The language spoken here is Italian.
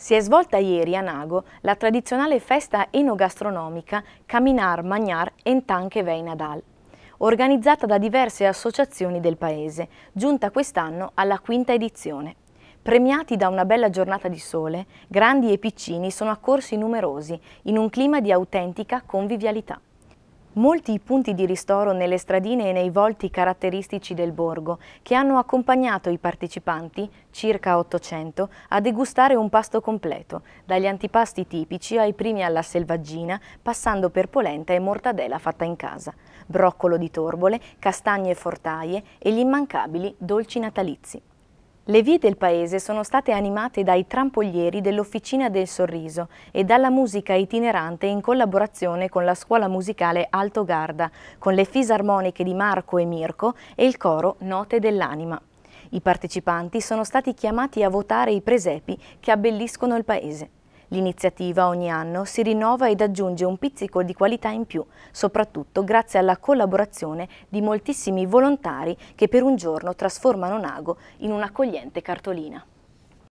Si è svolta ieri a Nago la tradizionale festa enogastronomica Caminar, Magnar e Tanche Vei Nadal, organizzata da diverse associazioni del paese, giunta quest'anno alla quinta edizione. Premiati da una bella giornata di sole, grandi e piccini sono accorsi numerosi in un clima di autentica convivialità. Molti i punti di ristoro nelle stradine e nei volti caratteristici del borgo, che hanno accompagnato i partecipanti, circa 800, a degustare un pasto completo, dagli antipasti tipici ai primi alla selvaggina, passando per polenta e mortadela fatta in casa, broccolo di torbole, castagne e fortaie e gli immancabili dolci natalizi. Le vie del paese sono state animate dai trampolieri dell'Officina del Sorriso e dalla musica itinerante in collaborazione con la scuola musicale Alto Garda, con le fisarmoniche di Marco e Mirko e il coro Note dell'Anima. I partecipanti sono stati chiamati a votare i presepi che abbelliscono il paese. L'iniziativa ogni anno si rinnova ed aggiunge un pizzico di qualità in più, soprattutto grazie alla collaborazione di moltissimi volontari che per un giorno trasformano Nago in un'accogliente cartolina.